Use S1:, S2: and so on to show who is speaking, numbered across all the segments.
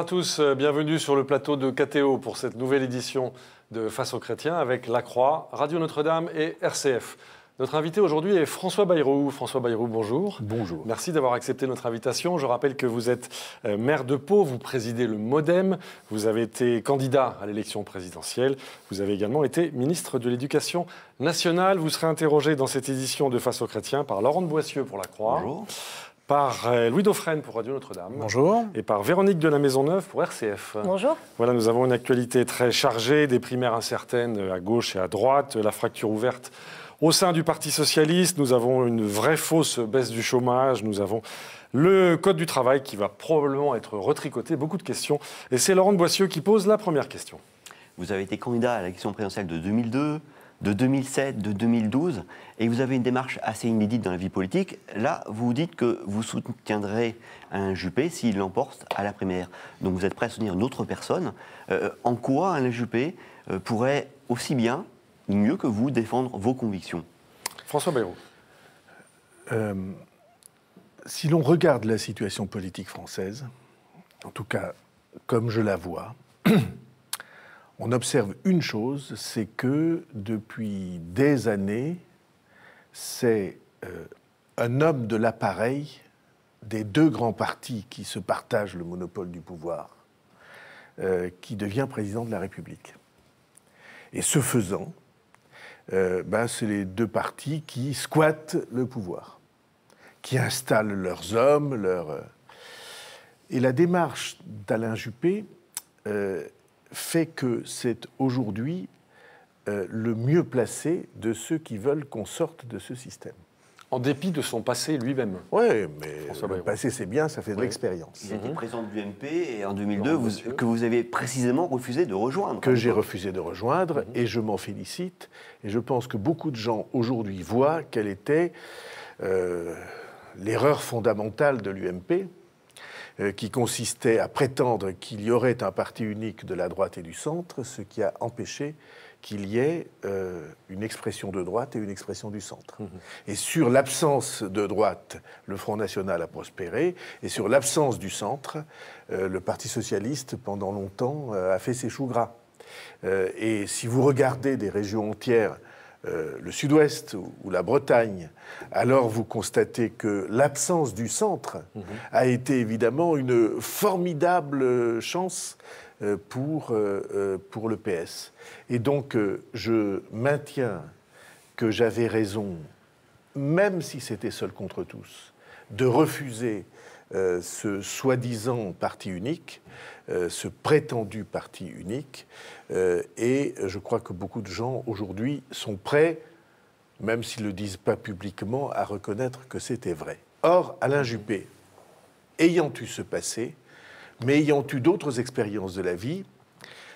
S1: à tous, euh, bienvenue sur le plateau de KTO pour cette nouvelle édition de Face aux chrétiens avec La Croix, Radio Notre-Dame et RCF. Notre invité aujourd'hui est François Bayrou. François Bayrou, bonjour. Bonjour. Merci d'avoir accepté notre invitation. Je rappelle que vous êtes euh, maire de Pau, vous présidez le Modem, vous avez été candidat à l'élection présidentielle, vous avez également été ministre de l'Éducation nationale. Vous serez interrogé dans cette édition de Face aux chrétiens par Laurent de Boissieu pour la Croix. Bonjour par euh, Louis Dauphren pour Radio Notre-Dame. Bonjour. Et par Véronique de la Maisonneuve pour RCF. Bonjour. Voilà, nous avons une actualité très chargée, des primaires incertaines à gauche et à droite, la fracture ouverte au sein du Parti socialiste, nous avons une vraie fausse baisse du chômage, nous avons le Code du travail qui va probablement être
S2: retricoté, beaucoup de questions. Et c'est Laurent de Boissieu qui pose la première question. Vous avez été candidat à l'élection présidentielle de 2002 de 2007, de 2012, et vous avez une démarche assez inédite dans la vie politique. Là, vous vous dites que vous soutiendrez un Juppé s'il l'emporte à la primaire. Donc vous êtes prêt à soutenir une autre personne. Euh, en quoi un Juppé euh, pourrait aussi bien ou mieux que vous défendre vos convictions François Bayrou.
S3: Euh, si l'on regarde la situation politique française, en tout cas comme je la vois, on observe une chose, c'est que depuis des années, c'est euh, un homme de l'appareil des deux grands partis qui se partagent le monopole du pouvoir euh, qui devient président de la République. Et ce faisant, euh, ben, c'est les deux partis qui squattent le pouvoir, qui installent leurs hommes, leurs... Et la démarche d'Alain Juppé, fait que c'est aujourd'hui euh, le mieux placé de ceux qui veulent qu'on sorte de ce système. En dépit de son passé lui-même. Oui, mais le passé, c'est bien, ça fait de l'expérience. Il étiez été mhm. président de l'UMP et en 2002, que vous avez précisément refusé de rejoindre. Que j'ai refusé de rejoindre mhm. et je m'en félicite. Et je pense que beaucoup de gens aujourd'hui voient quelle était euh, l'erreur fondamentale de l'UMP euh, qui consistait à prétendre qu'il y aurait un parti unique de la droite et du centre, ce qui a empêché qu'il y ait euh, une expression de droite et une expression du centre. Mhm. Et sur l'absence de droite, le Front National a prospéré, et sur l'absence du centre, euh, le Parti socialiste, pendant longtemps, a fait ses choux gras. et si vous regardez des régions entières euh, le sud-ouest ou, la Bretagne, alors vous constatez que l'absence du centre mhm. a été évidemment une formidable chance euh, pour, euh, pour le PS. Et donc je maintiens que j'avais raison, même si c'était seul contre tous, de refuser ce soi-disant parti unique. Euh, ce prétendu parti unique. Euh, et je crois que beaucoup de gens aujourd'hui sont prêts, même s'ils ne le disent pas publiquement, à reconnaître que c'était vrai. Or, Alain Juppé, ayant eu ce passé, mais ayant eu d'autres expériences de la vie,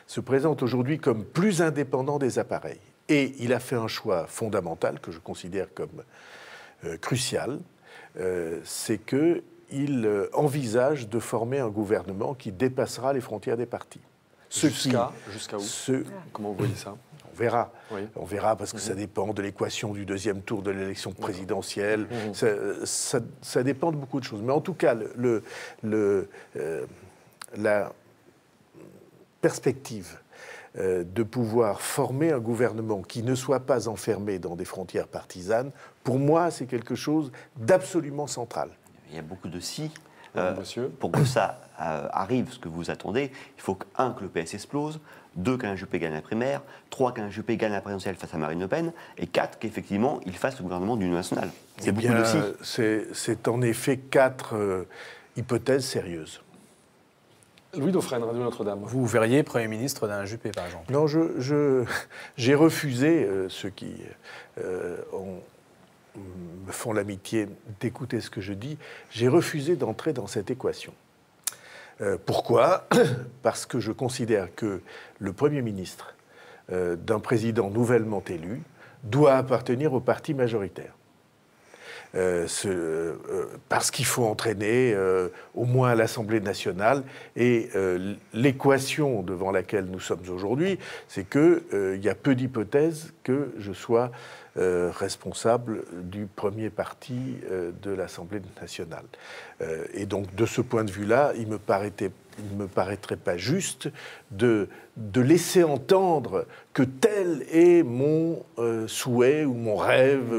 S3: se présente aujourd'hui comme plus indépendant des appareils. Et il a fait un choix fondamental que je considère comme euh, crucial, c'est que il euh, envisage de former un gouvernement qui dépassera les frontières des partis. Jusqu'à où Comment vous voyez ça on verra. On verra parce que mhm. ça dépend de l'équation du deuxième tour de l'élection présidentielle. Mhm. Euh, ça, dépend de beaucoup de choses. Mais en tout cas, euh, la perspective de pouvoir former un gouvernement qui ne soit pas enfermé dans des frontières partisanes, pour moi, c'est quelque chose
S2: d'absolument central il y a beaucoup de si. Ah, euh, pour que ça euh, arrive, ce que vous attendez, il faut que, un, que le PS explose, deux, qu'un Juppé gagne la primaire, trois, qu'un Juppé gagne la présidentielle face à Marine Le Pen, et quatre, qu'effectivement, il fasse le gouvernement d'une nationale. Eh
S3: c'est C'est en effet quatre euh, hypothèses sérieuses. Louis Dauphren, Radio Notre-Dame.
S4: Vous verriez Premier ministre d'un Juppé, par exemple
S3: Non, j'ai je, j'ai refusé ceux qui ont me font l'amitié d'écouter ce que je dis, j'ai refusé d'entrer dans cette équation. Euh, pourquoi Parce que je considère que le Premier ministre euh, d'un président nouvellement élu doit appartenir au parti majoritaire. Euh, euh, parce qu'il faut entraîner euh, au moins l'Assemblée nationale. Et l'équation devant laquelle nous sommes aujourd'hui, c'est qu'il y a peu d'hypothèses que je sois responsable du premier parti de l'Assemblée nationale. et donc, de ce point de vue-là, il me ne me paraîtrait pas juste de, laisser entendre que tel est mon souhait ou mon rêve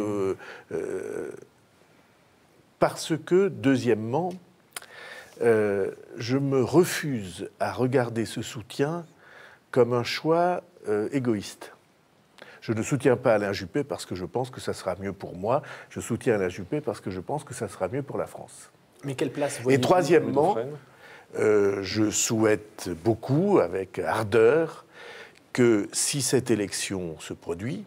S3: parce que, deuxièmement, euh, je me refuse à regarder ce soutien comme un choix euh, égoïste. Je ne soutiens pas Alain Juppé parce que je pense que ça sera mieux pour moi. Je soutiens Alain Juppé parce que je pense que ça sera mieux pour la France.
S4: Mais quelle place vous Et troisièmement,
S3: euh, je souhaite beaucoup, avec ardeur, que si cette élection se produit,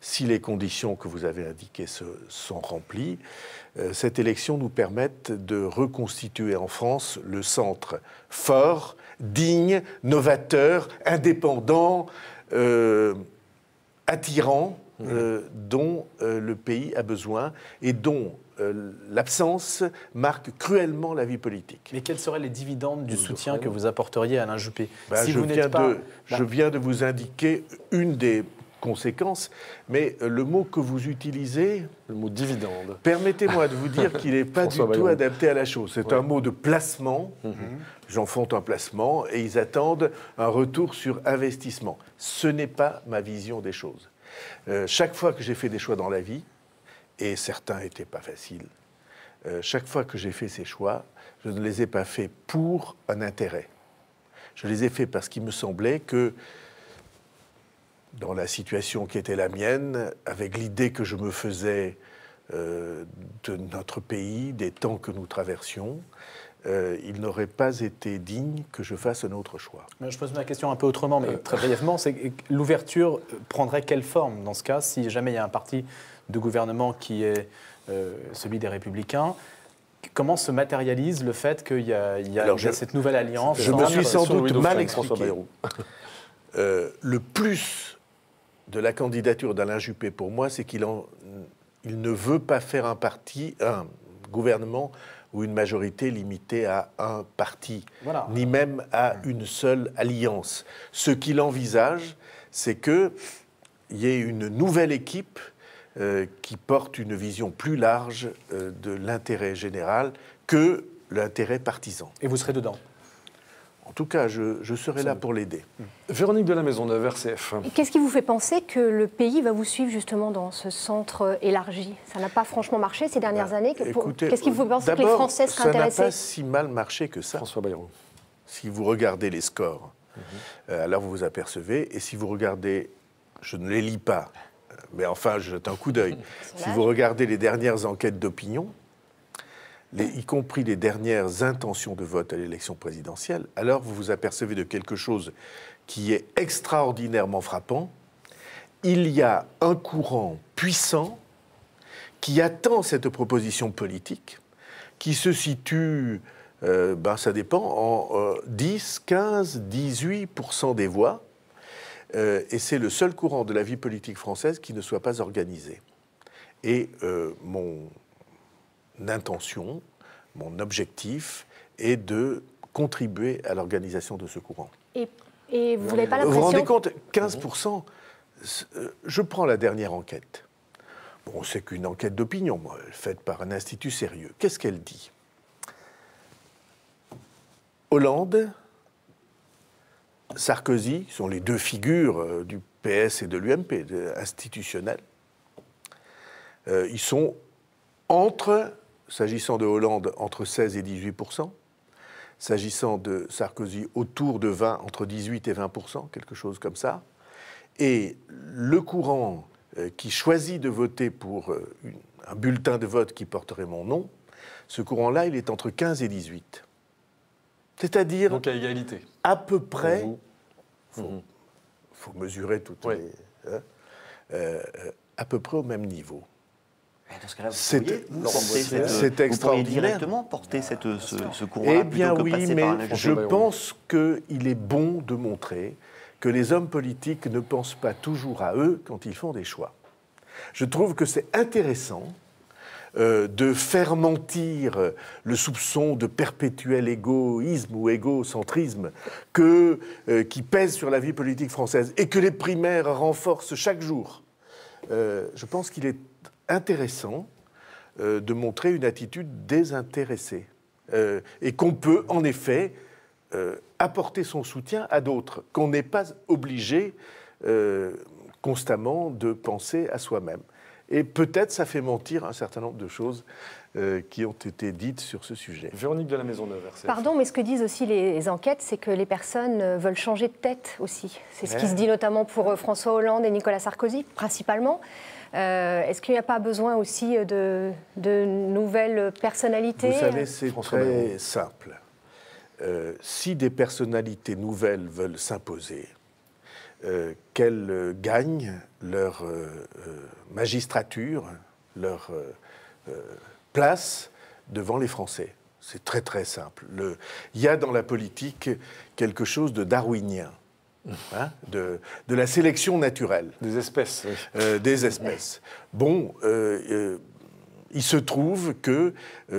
S3: si les conditions que vous avez indiquées sont remplies, euh, cette élection nous permette de reconstituer en France le centre fort, digne, novateur, indépendant, euh, attirant, mmh. euh, dont le pays a besoin et dont l'absence marque cruellement la vie politique. Mais quels seraient les dividendes du soutien que vous apporteriez à Alain Juppé bah, bah je viens de vous indiquer une des conséquences. Mais euh, le mot que vous utilisez, le mot dividende, permettez-moi de vous dire qu'il n'est pas du tout adapté à la chose. C'est un mot de placement. J'en mm-hmm. font un placement et ils attendent un retour sur investissement. Ce n'est pas ma vision des choses. Euh, chaque fois que j'ai fait des choix dans la vie, et certains n'étaient pas faciles, euh, chaque fois que j'ai fait ces choix, je ne les ai pas faits pour un intérêt. Je les ai faits parce qu'il me semblait que dans la situation qui était la mienne, avec l'idée que je me faisais euh, de notre pays, des temps que nous traversions, euh, il n'aurait pas été digne que je fasse un autre choix.
S4: Euh, je pose ma question un peu autrement, mais très brièvement, c'est l'ouverture prendrait quelle forme dans ce cas si jamais il y a un parti de gouvernement qui est celui des Républicains Comment se matérialise le fait qu'il y a, cette nouvelle alliance Je me suis sans doute mal expliqué.
S3: le plus de la candidature d'Alain Juppé pour moi, c'est qu'il ne veut pas faire un parti, un gouvernement ou une majorité limitée à un parti, ni même à une seule alliance. Ce qu'il envisage, c'est qu'il y ait une nouvelle équipe euh, qui porte une vision plus large euh, de l'intérêt général que l'intérêt partisan. Et vous serez dedans en tout cas, je, serai là pour l'aider. Hmm. Véronique de la Maison Neuve, RCF.
S5: Qu'est-ce qui vous fait penser que le pays va vous suivre justement dans ce centre élargi Ça n'a pas franchement marché ces dernières bah, années. Qu'est-ce qui vous fait penser que les Français seraient intéressés Ça n'a pas si
S3: mal marché que ça. François Bayrou. Si vous regardez les scores, mhm. euh, alors vous vous apercevez. Et si vous regardez, je ne les lis pas, mais enfin, je un coup d'œil. si vous regardez les dernières enquêtes d'opinion, y compris les dernières intentions de vote à l'élection présidentielle, alors vous vous apercevez de quelque chose qui est extraordinairement frappant. Il y a un courant puissant qui attend cette proposition politique, qui se situe, euh, ben, ça dépend, en 10, 15, 18 des voix. Euh, et c'est le seul courant de la vie politique française qui ne soit pas organisé. Et euh, mon, intention, mon objectif est de contribuer à l'organisation de ce courant.
S5: Et, et vous n'avez pas la Vous vous rendez compte,
S3: 15%, mhm. euh, je prends la dernière enquête. Bon, c'est qu'une enquête d'opinion, faite par un institut sérieux. Qu'est-ce qu'elle dit Hollande, Sarkozy sont les deux figures euh, du PS et de l'UMP, institutionnels, euh, ils sont entre s'agissant de Hollande, entre 16 et 18 s'agissant de Sarkozy, autour de 20, entre 18 et 20 quelque chose comme ça. Et le courant euh, qui choisit de voter pour euh, un bulletin de vote qui porterait mon nom, ce courant-là, il est entre 15 et 18. C'est-à-dire. Donc à égalité. À peu près. Il mhm. faut, mesurer tout, les. Hein, euh, à peu près au même niveau. Ben, ce vous c'est, extraordinaire. directement
S2: porter ah, cette, ce, ce courant Eh bien oui, mais je pense
S3: qu'il est bon de montrer que les hommes politiques ne pensent pas toujours à eux quand ils font des choix. Je trouve que c'est intéressant euh, de faire mentir le soupçon de perpétuel égoïsme ou égocentrisme que, euh, qui pèse sur la vie politique française et que les primaires renforcent chaque jour. Euh, je pense qu'il est intéressant euh, de montrer une attitude désintéressée euh, et qu'on peut en effet euh, apporter son soutien à d'autres, qu'on n'est pas obligé constamment de penser à soi-même. Et peut-être ça fait mentir un certain nombre de choses qui ont été dites sur ce sujet. Véronique de la Maison-Neuve, Pardon,
S5: mais ce que disent aussi les enquêtes, c'est que les personnes veulent changer de tête aussi. C'est ce qui se dit notamment pour François Hollande et Nicolas Sarkozy, principalement. Euh, est-ce qu'il n'y a pas besoin aussi de, nouvelles personnalités Vous savez, c'est très
S3: simple. Euh, si des personnalités nouvelles veulent s'imposer, euh, qu'elles gagnent leur magistrature, leur place devant les Français. C'est très très simple. il y a dans la politique quelque chose de darwinien. Hein, de, la sélection naturelle. Des espèces. Euh, des espèces. Bon, euh, euh, il se trouve que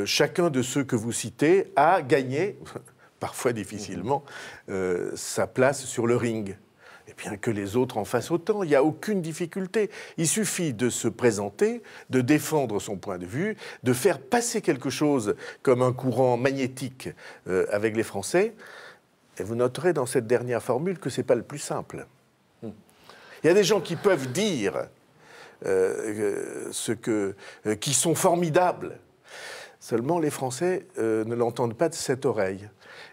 S3: chacun de ceux que vous citez a gagné, parfois difficilement, sa place sur le ring Et bien que les autres en fassent autant. Il n'y a aucune difficulté. Il suffit de se présenter, de défendre son point de vue, de faire passer quelque chose comme un courant magnétique avec les Français. Et vous noterez dans cette dernière formule que ce n'est pas le plus simple. Il y a des gens qui peuvent dire euh, euh, ce que, euh, qui sont formidables. Seulement, les Français ne l'entendent pas de cette oreille.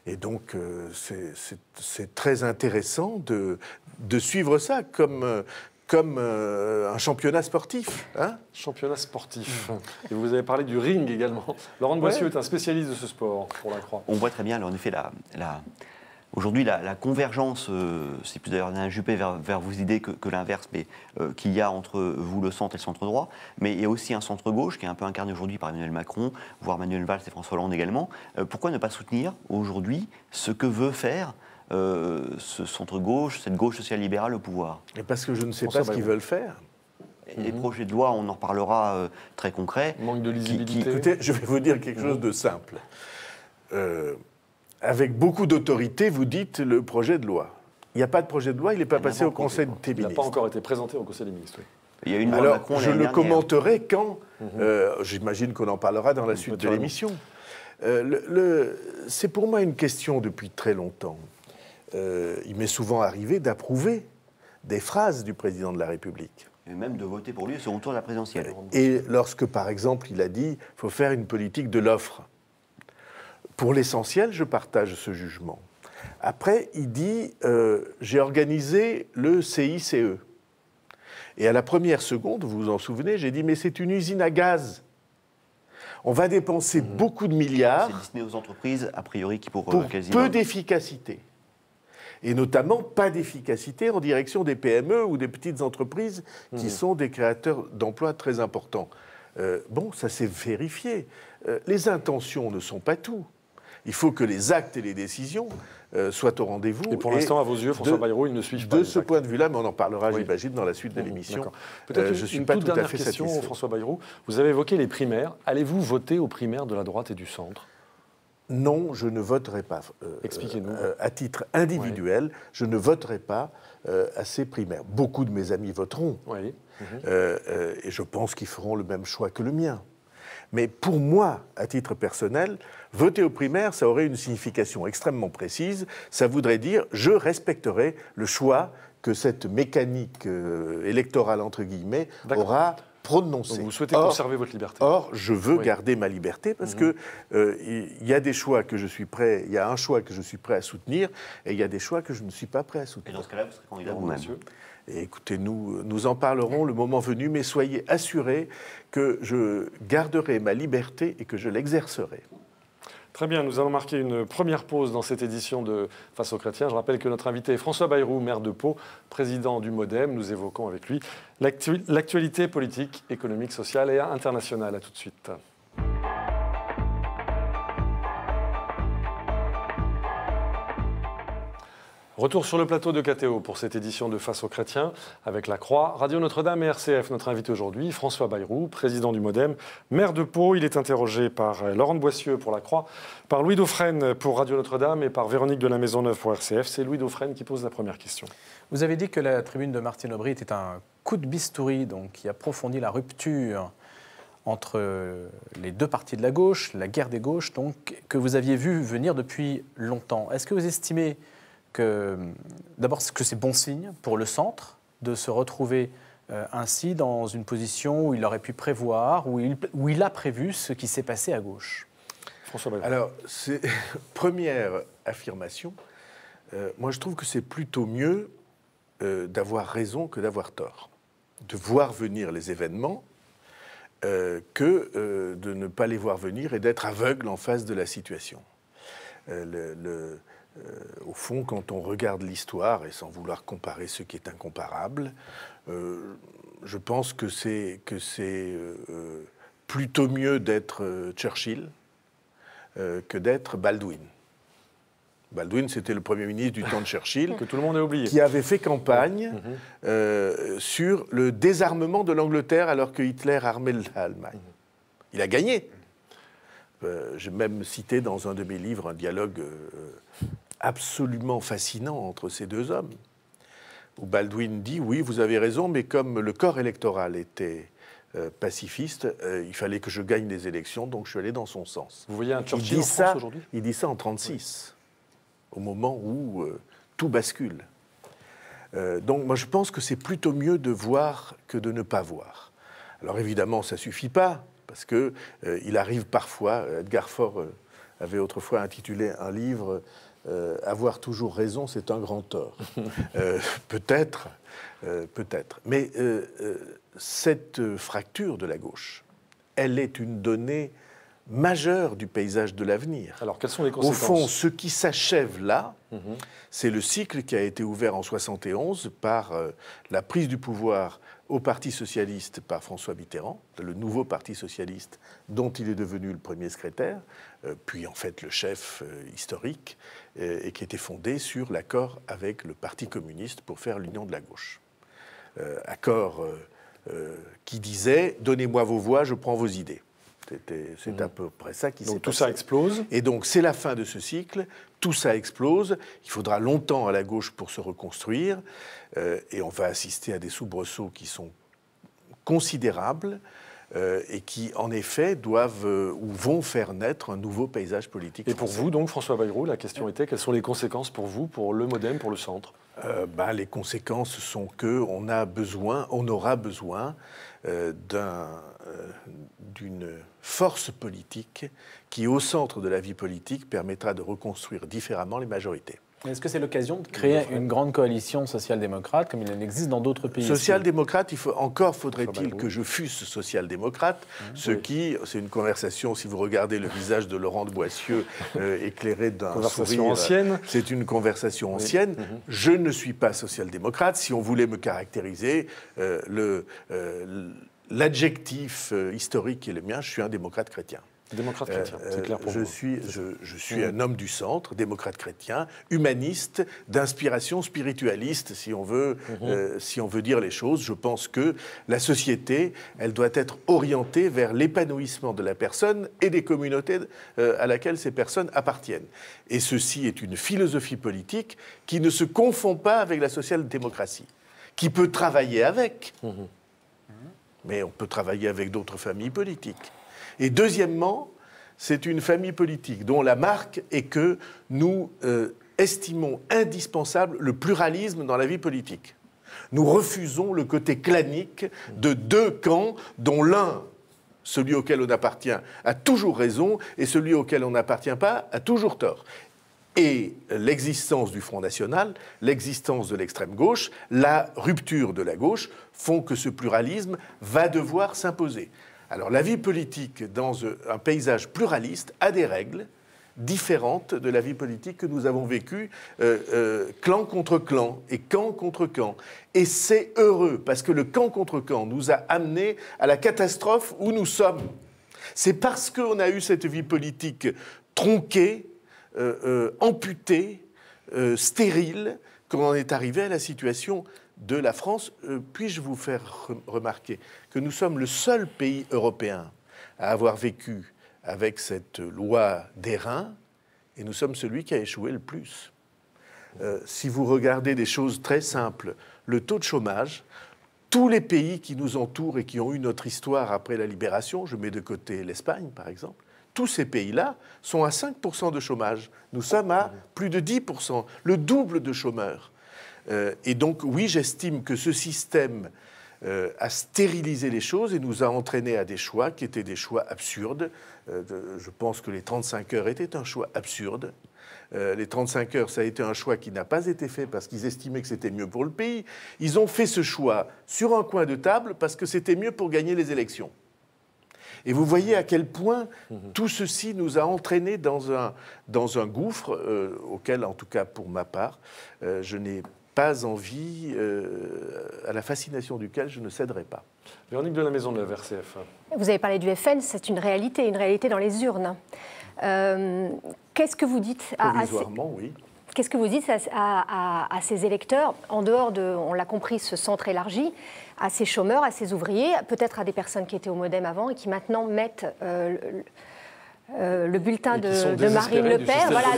S3: Et donc, c'est très intéressant de, de, suivre ça comme, comme un championnat sportif. Hein championnat sportif. Et vous avez parlé du
S2: ring également. Laurent de Boissieu est un
S1: spécialiste de ce sport, pour la croix.
S2: On voit très bien, alors, en effet, la, la Aujourd'hui, la, convergence, euh, c'est plus d'ailleurs un jupé vers, vers vos idées que, l'inverse, mais euh, qu'il y a entre vous le centre et le centre droit, mais il y a aussi un centre gauche qui est un peu incarné aujourd'hui par Emmanuel Macron, voire Manuel Valls et François Hollande également. Euh, pourquoi ne pas soutenir aujourd'hui ce que veut faire ce centre gauche, cette gauche sociale libérale au pouvoir
S3: et Parce que je ne sais pas ce qu'ils veulent
S2: faire. Les projets de loi, on en parlera très concret. Manque de lisibilité. Écoutez, je vais vous dire quelque chose de simple avec beaucoup
S3: d'autorité, vous dites le projet de loi. Il n'y a pas de projet de loi, il n'est pas passé au Conseil des ministres. Il n'a pas encore été présenté au Conseil des ministres. Il y a une Alors, je le commenterai quand, mhm. euh, j'imagine qu'on en parlera dans la suite de l'émission. Euh, le, c'est pour moi une question depuis très longtemps. Euh, il m'est souvent arrivé d'approuver des phrases du président de la République. Et même de voter pour lui sur second tour de la présidentielle. Et lorsque, par exemple, il a dit faut faire une politique de l'offre, pour l'essentiel, je partage ce jugement. Après, il dit euh, J'ai organisé le CICE. Et à la première seconde, vous vous en souvenez, j'ai dit Mais c'est une usine à gaz. On va dépenser mmh. beaucoup de milliards. C'est destiné aux entreprises, a priori, qui pour, euh, peu d'efficacité. Et notamment pas d'efficacité en direction des PME ou des petites entreprises qui mmh. sont des créateurs d'emplois très importants. Euh, bon, ça s'est vérifié. les intentions ne sont pas tout. Il faut que les actes et les décisions euh, soient au rendez-vous. Et pour l'instant, à vos yeux, François Bayrou, ils ne suivent pas. De ce point de vue-là, mais on en parlera, j'imagine, dans la suite de l'émission. Peut-être euh, je suis pas tout à fait question, François Bayrou. Vous avez évoqué les primaires. Allez-vous voter aux primaires de la droite et du centre non, je ne voterai pas. Euh, Expliquez-nous. à titre individuel, je ne voterai pas à ces primaires. Beaucoup de mes amis voteront. et je pense qu'ils feront le même choix que le mien. Mais pour moi, à titre personnel, voter aux primaires, ça aurait une signification extrêmement précise. Ça voudrait dire je respecterai le choix que cette mécanique euh, électorale, entre guillemets, aura prononcé. Donc vous souhaitez conserver
S1: votre liberté. Or, je veux garder
S3: ma liberté parce qu'il mhm. que euh, y a des choix que je suis prêt, il y a un choix que je suis prêt à soutenir et il y a des choix que je ne suis pas prêt à soutenir. Et dans ce cas-là, vous serez candidat écoutez, nous, nous en parlerons le moment venu, mais soyez assurés que je garderai ma liberté et que je l'exercerai. Très bien, nous allons marquer une première pause dans cette édition de
S1: Face aux chrétiens. Je rappelle que notre invité est François Bayrou, maire de Pau, président du MoDem. Nous évoquons avec lui l'actualité politique, économique, sociale et internationale. À tout de suite. Retour sur le plateau de KTO pour cette édition de Face aux chrétiens avec la Croix, Radio Notre-Dame et RCF. Notre invité aujourd'hui, François Bayrou, président du Modem, maire de Pau. Il est interrogé par euh, Laurent Boissieu pour la Croix, par Louis Dauphren pour Radio Notre-Dame et par Véronique de la
S4: Maisonneuve pour RCF. C'est Louis Dauphren qui pose la première question. Vous avez dit que la tribune de Martine Aubry était un coup de bistouri donc, qui approfondit la rupture entre euh, les deux parties de la gauche, la guerre des gauches, donc, que vous aviez vu venir depuis longtemps. Est-ce que vous estimez que d'abord que c'est bon signe pour le centre de se retrouver euh, ainsi dans une position où il aurait pu prévoir, où il, où il a prévu ce qui s'est passé à gauche. François Alors, première affirmation,
S3: euh, moi je trouve que c'est plutôt mieux euh, d'avoir raison que d'avoir tort, de voir venir les événements que de ne pas les voir venir et d'être aveugle en face de la situation. le euh, au fond, quand on regarde l'histoire, et sans vouloir comparer ce qui est incomparable, euh, je pense que c'est euh, plutôt mieux d'être Churchill que d'être Baldwin. Baldwin, c'était le Premier ministre du temps de Churchill, que tout le monde a oublié, qui avait fait campagne mm-hmm. sur le désarmement de l'Angleterre alors que Hitler armait l'Allemagne. Mm-hmm. Il a gagné, euh, j'ai même cité dans un de mes livres un dialogue euh, absolument fascinant entre ces deux hommes, où Baldwin dit Oui, vous avez raison, mais comme le corps électoral était euh, pacifiste, il fallait que je gagne les élections, donc je suis allé dans son sens. Vous voyez un Churchill il dit aujourd'hui Il dit ça en 1936, au moment où tout bascule. donc moi je pense que c'est plutôt mieux de voir que de ne pas voir. Alors évidemment, ça ne suffit pas parce qu'il euh, il arrive parfois, euh, Edgar Faure euh, avait autrefois intitulé un livre Avoir toujours raison, c'est un grand tort. peut-être, peut-être. Mais cette fracture de la gauche, elle est une donnée majeure du paysage de l'avenir. Alors, quelles sont les conséquences Au fond, ce qui s'achève là, mhm. c'est le cycle qui a été ouvert en 71 par la prise du pouvoir au Parti socialiste par François Mitterrand, le nouveau Parti socialiste dont il est devenu le premier secrétaire, euh, puis en fait le chef euh, historique, euh, et qui était fondé sur l'accord avec le Parti communiste pour faire l'union de la gauche. accord qui disait Donnez-moi vos voix, je prends vos idées. C'est mhm. à peu près ça qui s'est passé. Donc tout ça explose. Et donc c'est la fin de ce cycle, tout ça explose, il faudra longtemps à la gauche pour se reconstruire, euh, et on va assister à des soubresauts qui sont considérables. Euh, et qui, en effet, doivent euh, ou vont faire naître un nouveau paysage politique. Et pour vous, donc, François Bayrou, la question était quelles sont les conséquences pour vous, pour le MoDem, pour le centre bah, Les conséquences sont que on a besoin, on aura besoin euh, euh, d'une force politique qui, au centre de la vie politique, permettra de reconstruire différemment les majorités.
S4: Est-ce que c'est l'occasion de créer une grande coalition social-démocrate comme il en existe dans d'autres pays Social-démocrate,
S3: faut, encore faudrait-il que je fusse social-démocrate, mmh. ce qui, c'est une conversation, si vous regardez le visage de Laurent de Boissieu euh, éclairé d'un sourire. ancienne. C'est une conversation ancienne. Mmh. Je ne suis pas social-démocrate. Si on voulait me caractériser, euh, euh, l'adjectif historique est le mien, je suis un démocrate chrétien. Démocrate euh, chrétien, c'est clair pour euh, je Suis, je, suis un homme du centre, démocrate chrétien, humaniste, d'inspiration spiritualiste, si on, veut, mhm. euh, si on veut dire les choses. Je pense que la société, elle doit être orientée vers l'épanouissement de la personne et des communautés à laquelle ces personnes appartiennent. Et ceci est une philosophie politique qui ne se confond pas avec la social-démocratie, qui peut travailler avec, mhm. mais on peut travailler avec d'autres familles politiques. Et deuxièmement, c'est une famille politique dont la marque est que nous euh, estimons indispensable le pluralisme dans la vie politique. Nous refusons le côté clanique de deux camps dont l'un, celui auquel on appartient, a toujours raison et celui auquel on n'appartient pas a toujours tort. Et l'existence du Front National, l'existence de l'extrême gauche, la rupture de la gauche font que ce pluralisme va devoir s'imposer. Alors la vie politique dans un paysage pluraliste a des règles différentes de la vie politique que nous avons vécue euh, euh, clan contre clan et camp contre camp. Et c'est heureux parce que le camp contre camp nous a amenés à la catastrophe où nous sommes. C'est parce qu'on a eu cette vie politique tronquée, euh, amputée, stérile, qu'on en est arrivé à la situation de la France, euh, puis-je vous faire remarquer que nous sommes le seul pays européen à avoir vécu avec cette loi d'airain, et nous sommes celui qui a échoué le plus. Euh, si vous regardez des choses très simples, le taux de chômage, tous les pays qui nous entourent et qui ont eu notre histoire après la libération, je mets de côté l'Espagne par exemple, tous ces pays-là sont à 5% de chômage. Nous sommes à plus de 10%, le double de chômeurs. Euh, et donc, oui, j'estime que ce système euh, a stérilisé les choses et nous a entraînés à des choix qui étaient des choix absurdes. Euh, je pense que les 35 heures étaient un choix absurde. les 35 heures, ça a été un choix qui n'a pas été fait parce qu'ils estimaient que c'était mieux pour le pays. Ils ont fait ce choix sur un coin de table parce que c'était mieux pour gagner les élections. Et vous voyez à quel point mhm. tout ceci nous a entraînés dans un, dans un gouffre auquel, en tout cas pour ma part, je n'ai pas envie euh, à la fascination duquel je ne céderai pas. Véronique de la Maison de la RCF.
S5: Vous avez parlé du FN, c'est une réalité, une réalité dans les urnes. Euh, qu'est-ce que vous dites à, ces... Qu'est-ce que vous dites à, ces électeurs, en dehors de, on l'a compris, ce centre élargi, à ces chômeurs, à ces ouvriers, peut-être à des personnes qui étaient au Modem avant et qui maintenant mettent euh, euh, le bulletin de, Marine Le Pen, voilà,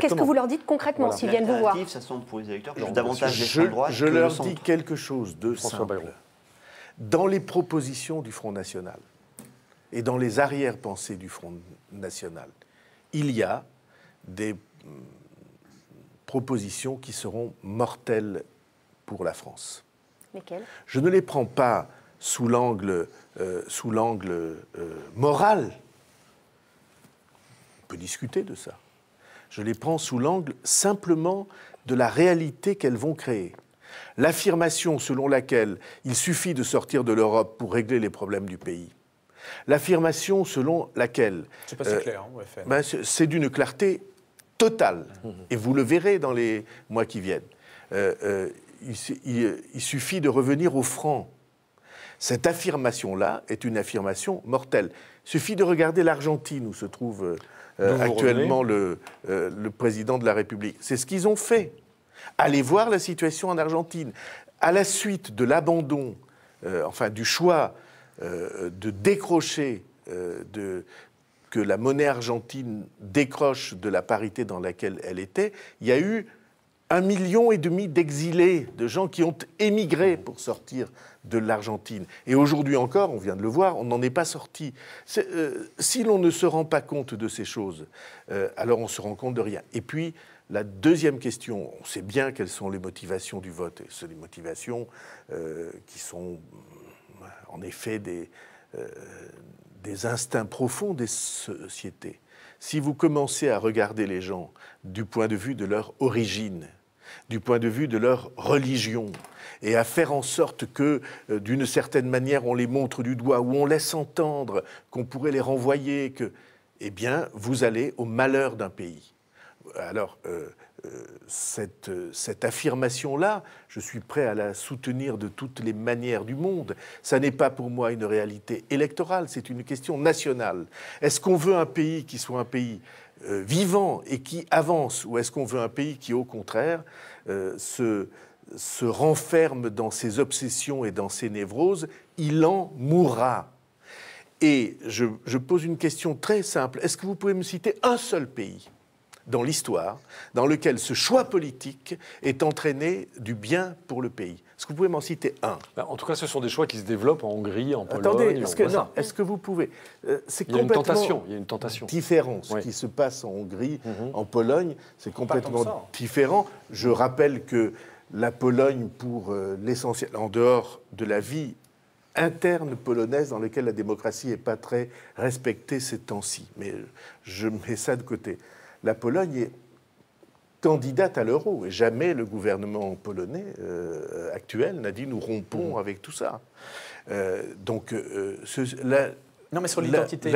S5: Qu'est-ce que vous leur dites concrètement s'ils viennent vous voir Ça
S2: Je, leur dis
S3: quelque chose de François Dans les propositions du Front National et dans les arrière-pensées du Front National, il y a des mm, propositions qui seront mortelles pour la France. Lesquelles Je ne les prends pas sous l'angle euh, euh, moral discuter de ça. Je les prends sous l'angle simplement de la réalité qu'elles vont créer. L'affirmation selon laquelle il suffit de sortir de l'Europe pour régler les problèmes du pays. L'affirmation selon laquelle. C'est pas si euh, clair, hein, ben, c'est d'une clarté totale. Mhm. Et vous le verrez dans les mois qui viennent. Euh, euh, il, il, suffit de revenir au franc. Cette affirmation-là est une affirmation mortelle. Il suffit de regarder l'Argentine où se trouve actuellement euh, le, président de la République. C'est ce qu'ils ont fait. Allez voir la situation en Argentine. À la suite de l'abandon, euh, enfin du choix euh, de décrocher, de, que la monnaie argentine décroche de la parité dans laquelle elle était, il y a eu un million et demi d'exilés, de gens qui ont émigré pour sortir de l'Argentine. Et aujourd'hui encore, on vient de le voir, on n'en est pas sorti. Euh, si l'on ne se rend pas compte de ces choses, euh, alors on se rend compte de rien. Et puis, la deuxième question, on sait bien quelles sont les motivations du vote. Et ce sont des motivations euh, qui sont en effet des, des instincts profonds des sociétés si vous commencez à regarder les gens du point de vue de leur origine, du point de vue de leur religion et à faire en sorte que, euh, d'une certaine manière, on les montre du doigt ou on laisse entendre qu'on pourrait les renvoyer, que, eh bien, vous allez au malheur d'un pays. Alors, euh, euh, cette, cette affirmation-là, je suis prêt à la soutenir de toutes les manières du monde. Ça n'est pas pour moi une réalité électorale, c'est une question nationale. Est-ce qu'on veut un pays qui soit un pays euh, vivant et qui avance Ou est-ce qu'on veut un pays qui, au contraire, euh, se, renferme dans ses obsessions et dans ses névroses Il en mourra. Et je pose une question très simple. Est-ce que vous pouvez me citer un seul pays dans l'histoire dans lequel ce choix politique est entraîné du bien pour le pays. Est-ce que vous pouvez m'en citer un ben, En tout cas, ce sont des choix qui se développent en Hongrie, en Pologne. Attendez, est-ce que, vous pouvez euh, C'est complètement une tentation. Il y a une tentation. Différent. Ce qui se passe en Hongrie, mhm. en Pologne, c'est complètement différent. Je rappelle que la Pologne, pour euh, l'essentiel, en dehors de la vie interne polonaise dans laquelle la démocratie n'est pas très respectée ces temps-ci. Mais je mets ça de côté la Pologne est candidate à l'euro. Et jamais le gouvernement polonais euh, actuel n'a dit nous rompons mm. avec tout ça. Euh, donc euh, la,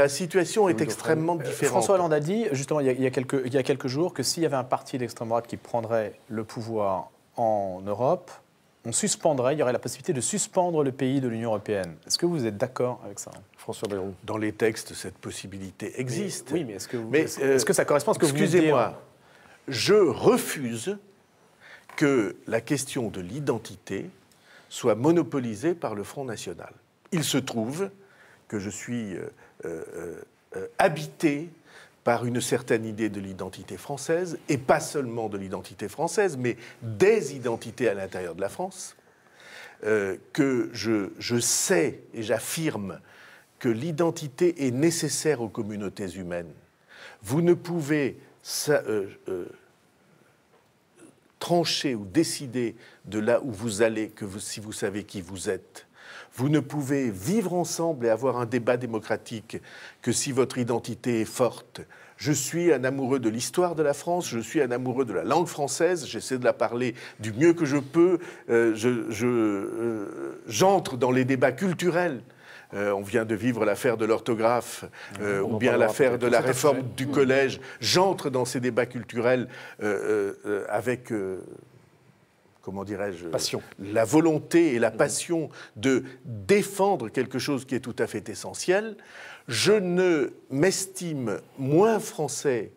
S3: situation est extrêmement différente. François Hollande
S4: a dit, justement, il quelques, il y a quelques jours, que s'il y avait un parti d'extrême droite qui prendrait le pouvoir en Europe, on suspendrait, il y aurait la possibilité de suspendre le pays de l'Union européenne. Est-ce que vous êtes d'accord avec ça hein François Bayrou. Dans les textes, cette possibilité existe. oui, mais est-ce que, est que ça correspond ce que vous Excusez-moi, hein je refuse
S3: que la question de l'identité soit monopolisée par le Front National. Il se trouve que je suis euh, euh, euh, habité par une certaine idée de l'identité française, et pas seulement de l'identité française, mais des identités à l'intérieur de la France, euh, que je, sais et j'affirme que l'identité est nécessaire aux communautés humaines. Vous ne pouvez euh, euh, trancher ou décider de là où vous allez que si vous savez qui vous êtes. Vous ne pouvez vivre ensemble et avoir un débat démocratique que si votre identité est forte. Je suis un amoureux de l'histoire de la France, je suis un amoureux de la langue française, j'essaie de la parler du mieux que je peux, euh, Je euh, j'entre dans les débats culturels. Euh, on vient de vivre l'affaire de l'orthographe, ou bien l'affaire de la réforme du collège. J'entre dans ces débats culturels avec comment dirais-je, la volonté et la passion de défendre quelque chose qui est tout à fait essentiel. Je ne m'estime moins français,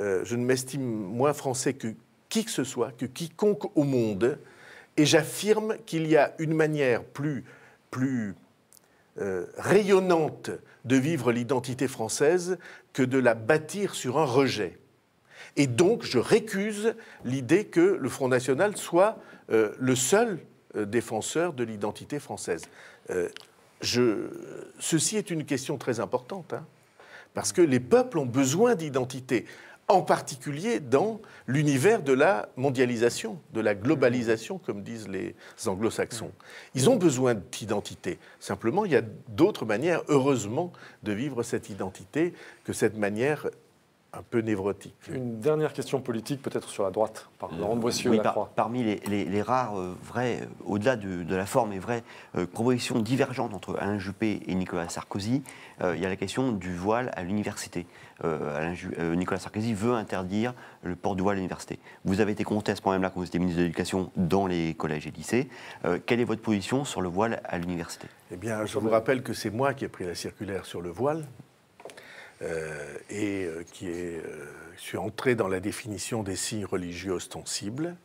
S3: euh, je ne m'estime moins français que qui que ce soit, que quiconque au monde, et j'affirme qu'il y a une manière plus, plus euh, rayonnante de vivre l'identité française que de la bâtir sur un rejet. Et donc, je récuse l'idée que le Front National soit euh, le seul euh, défenseur de l'identité française. Euh, ceci est une question très importante, hein, parce que les peuples ont besoin d'identité, en particulier dans l'univers de la mondialisation, de la globalisation, comme disent les anglo-saxons. Mmh. Ils ont besoin d'identité. Simplement, il y a d'autres manières, heureusement, de vivre cette identité
S2: que cette manière un peu névrotique.
S3: Une dernière question politique, peut-être sur la droite, par euh,
S2: Laurent parmi les, les rares euh, vraies, euh, au-delà de, la forme et vraies propositions divergentes entre Alain Juppé et Nicolas Sarkozy, il y a la question du voile à l'université. Nicolas Sarkozy veut interdire le port du voile à l'université. Vous avez été compté à ce là quand vous étiez ministre de l'Éducation dans les collèges et lycées. quelle est votre position sur le voile à l'université
S3: Eh bien, je vous rappelle que c'est moi qui ai pris la circulaire sur le voile euh, et euh, qui est, je euh, suis entré dans la définition des signes religieux ostensibles.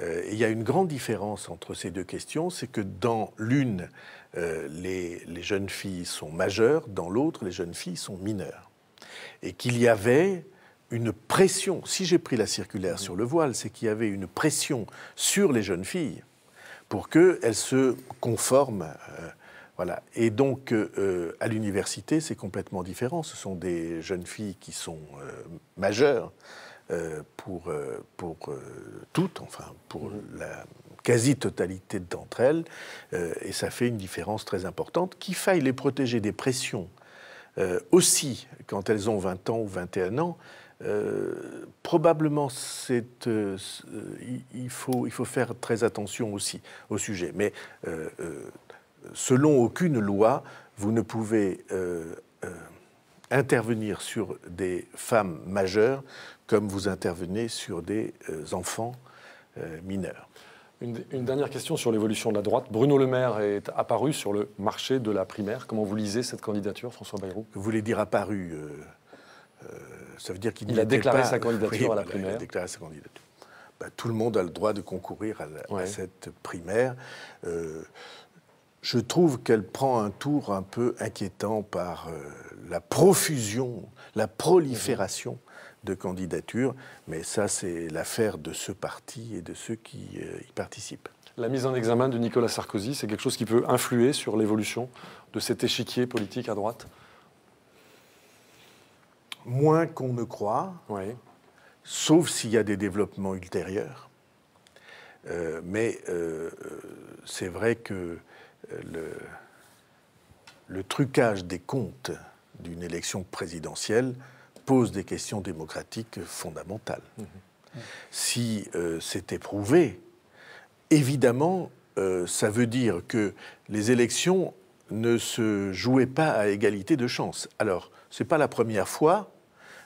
S3: il y a une grande différence entre ces deux questions, c'est que dans l'une, les, les jeunes filles sont majeures, dans l'autre, les jeunes filles sont mineures. Et qu'il y avait une pression, si j'ai pris la circulaire sur le voile, c'est qu'il y avait une pression sur les jeunes filles pour qu'elles se conforment voilà. Et donc, euh, euh, à l'université, c'est complètement différent. Ce sont des jeunes filles qui sont euh, majeures pour, pour toutes, enfin, pour mm. la quasi-totalité d'entre elles. et ça fait une différence très importante. Qu'il faille les protéger des pressions aussi quand elles ont 20 ans ou 21 ans, probablement, il, faut, il faut faire très attention aussi au sujet. Mais selon aucune loi, vous ne pouvez euh, euh, intervenir sur des femmes majeures comme vous intervenez sur des euh, enfants mineurs. Une, dernière question sur l'évolution de la droite. Bruno Le Maire est
S1: apparu sur le marché de la primaire. Comment vous lisez cette candidature, François Bayrou Vous voulez dire apparu
S3: ça veut dire qu'il a déclaré sa candidature à la primaire. déclaré sa candidature. Bah, tout le monde a le droit de concourir à, cette primaire je trouve qu'elle prend un tour un peu inquiétant par euh, la profusion, la prolifération de candidatures, mais ça c'est l'affaire de ce parti et de ceux qui euh, y participent. La mise en examen de Nicolas Sarkozy, c'est quelque chose qui peut influer
S1: sur l'évolution de cet échiquier politique à droite
S3: Moins qu'on ne croit, sauf s'il y a des développements ultérieurs. Euh, mais c'est vrai que le, trucage des comptes d'une élection présidentielle pose des questions démocratiques fondamentales. Mmh. Si euh, c'était prouvé, évidemment, euh, ça veut dire que les élections ne se jouaient pas à égalité de chance. Alors, ce n'est pas la première fois,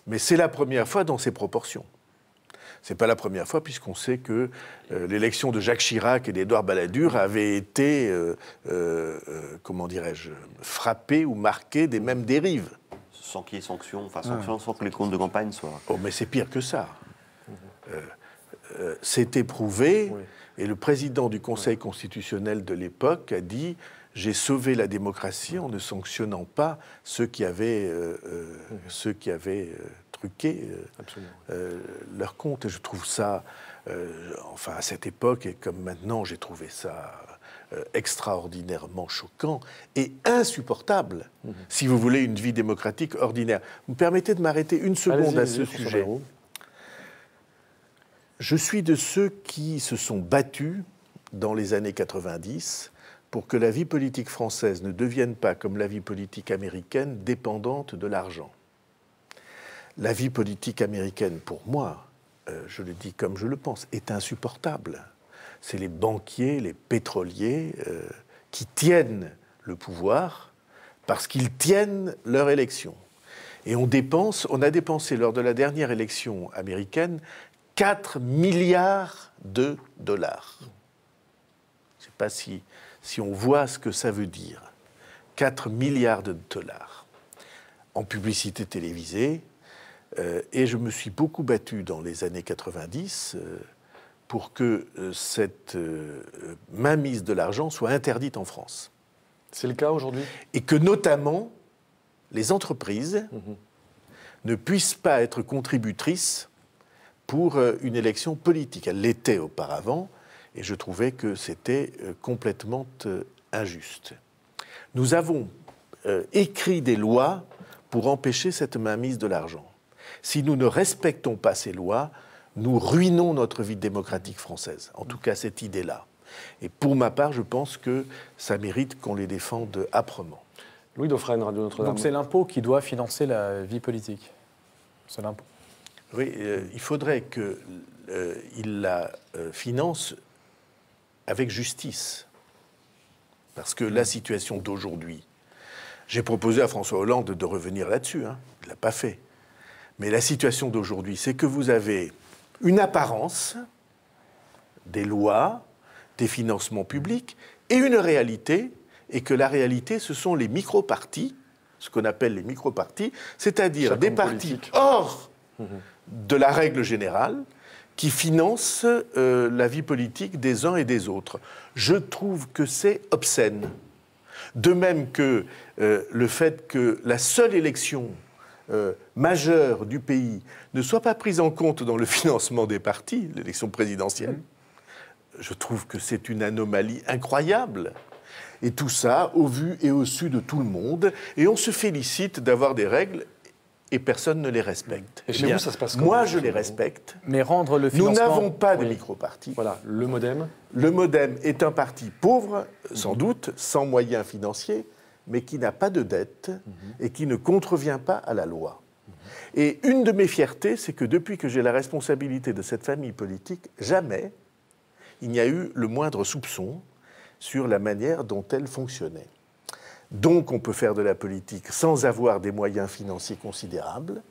S3: mais c'est la première fois dans ces proportions. Ce n'est pas la première fois, puisqu'on sait que euh, l'élection de Jacques Chirac et d'Édouard Balladur avait été, euh, euh, comment dirais-je, frappée ou marquée des mêmes dérives. Sans qu'il y ait sanction, enfin ah. sanction, sans que les comptes de campagne soient. Oh, mais c'est pire que ça. Mhm. c'est éprouvé, et le président du Conseil constitutionnel de l'époque a dit j'ai sauvé la démocratie en ne sanctionnant pas ceux qui avaient, ceux qui avaient truquer euh, euh, leur compte. je trouve ça, euh, enfin à cette époque et comme maintenant, j'ai trouvé ça extraordinairement choquant et insupportable, mhm. si vous voulez, une vie démocratique ordinaire. Vous permettez de m'arrêter une seconde à ce sujet. Je suis de ceux qui se sont battus dans les années 90 pour que la vie politique française ne devienne pas, comme la vie politique américaine, dépendante de l'argent la vie politique américaine, pour moi, euh, je le dis comme je le pense, est insupportable. C'est les banquiers, les pétroliers euh, qui tiennent le pouvoir parce qu'ils tiennent leur élection. Et on dépense, on a dépensé lors de la dernière élection américaine 4 milliards de dollars. Je ne sais pas si, si on voit ce que ça veut dire. 4 milliards de dollars en publicité télévisée, euh, et je me suis beaucoup battu dans les années 90 euh, pour que euh, cette mainmise de l'argent soit interdite en France. C'est le cas aujourd'hui Et que notamment les entreprises mhm. ne puissent pas être contributrices pour une élection politique. Elles l'étaient auparavant et je trouvais que c'était complètement injuste. Nous avons écrit des lois pour empêcher cette mainmise de l'argent. Si nous ne respectons pas ces lois, nous ruinons notre vie démocratique française, en tout cas cette idée-là. Et pour ma part, je pense que ça mérite qu'on les défende âprement. Louis Dauphren, Radio Notre-Dame. Donc c'est
S4: l'impôt qui doit financer la vie politique. C'est l'impôt.
S3: Oui, euh, il faudrait qu'il euh, la euh, finance avec justice. Parce que la situation d'aujourd'hui, j'ai proposé à François Hollande de revenir là-dessus, hein. il ne l'a pas fait. Mais la situation d'aujourd'hui, c'est que vous avez une apparence, des lois, des financements publics, et une réalité, et que la réalité, ce sont les micro-partis, ce qu'on appelle les micro-partis, c'est-à-dire des partis hors mmh. de la règle générale, qui financent euh, la vie politique des uns et des autres. Je trouve que c'est obscène. De même que euh, le fait que la seule élection euh, majeur du pays ne soit pas prise en compte dans le financement des partis, l'élection présidentielle, je trouve que c'est une anomalie incroyable. Et tout ça au vu et au su de tout le monde. Et on se félicite d'avoir des règles et personne ne les respecte. chez vous, ça se
S4: passe Moi, je les respecte. Mais rendre le financement... Nous n'avons
S3: pas de micro-partis. Voilà, le Modem Le Modem est un parti pauvre, sans mmh. doute, sans moyens financiers, mais qui n'a pas de dette mhm. et qui ne contrevient pas à la loi. Et une de mes fiertés, c'est que depuis que j'ai la responsabilité de cette famille politique, jamais il n'y a eu le moindre soupçon sur la manière dont elle fonctionnait. Donc on peut faire de la politique sans avoir des moyens financiers considérables,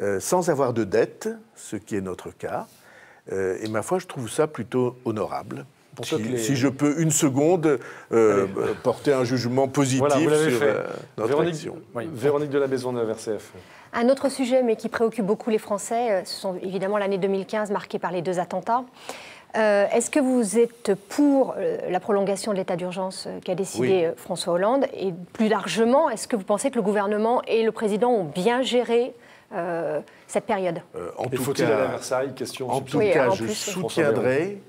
S3: euh, sans avoir de dette, ce qui est notre cas. Euh, et ma foi, je trouve ça plutôt honorable si, je peux une seconde euh, euh, porter un jugement positif sur euh, notre Véronique, Véronique de
S1: la Maison de RCF.
S5: Un autre sujet, mais qui préoccupe beaucoup les Français, ce sont évidemment l'année 2015 marquée par les deux attentats. Est-ce que vous êtes pour la prolongation de l'état d'urgence qu'a décidé François Hollande Et plus largement, est-ce que vous pensez que le gouvernement et le président ont bien géré cette période
S3: en tout cas, je soutiendrai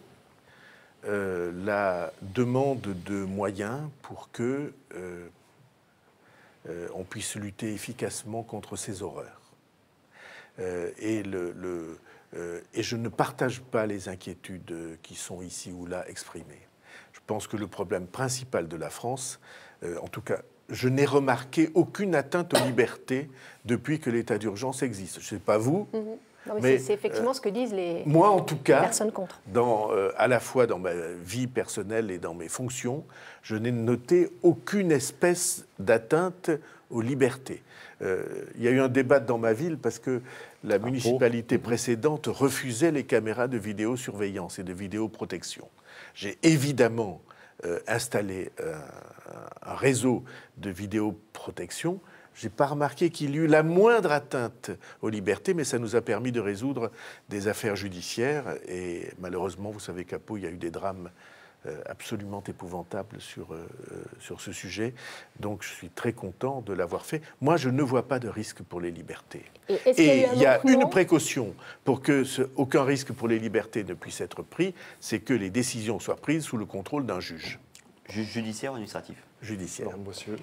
S3: euh, la demande de moyens pour que euh, euh, on puisse lutter efficacement contre ces horreurs. Et, je ne partage pas les inquiétudes qui sont ici ou là exprimées. Je pense que le problème principal de la France, en tout cas, je n'ai remarqué aucune atteinte aux libertés depuis que l'état d'urgence existe. Je ne sais pas vous.
S5: Mhm c'est effectivement euh, ce que disent les, moi, en tout cas, contre.
S3: Euh, à la fois dans ma vie personnelle et dans mes fonctions, je n'ai noté aucune espèce d'atteinte aux libertés. Euh, il y a eu un débat dans ma ville parce que la ah municipalité précédente refusait les caméras de vidéosurveillance et de vidéoprotection. J'ai évidemment installé un réseau de vidéoprotection je n'ai pas remarqué qu'il y eut la moindre atteinte aux libertés, mais ça nous a permis de résoudre des affaires judiciaires. Et malheureusement, vous savez qu'à Pau, il y a eu des drames euh, absolument épouvantables sur, euh, euh, sur ce sujet. Donc je suis très content de l'avoir fait. Moi, je ne vois pas de risque pour les libertés. Et, il y a, une précaution pour que aucun risque pour les libertés ne puisse être pris, c'est que les décisions soient prises sous le contrôle d'un juge. Juge judiciaire ou administratif Judiciaire. monsieur.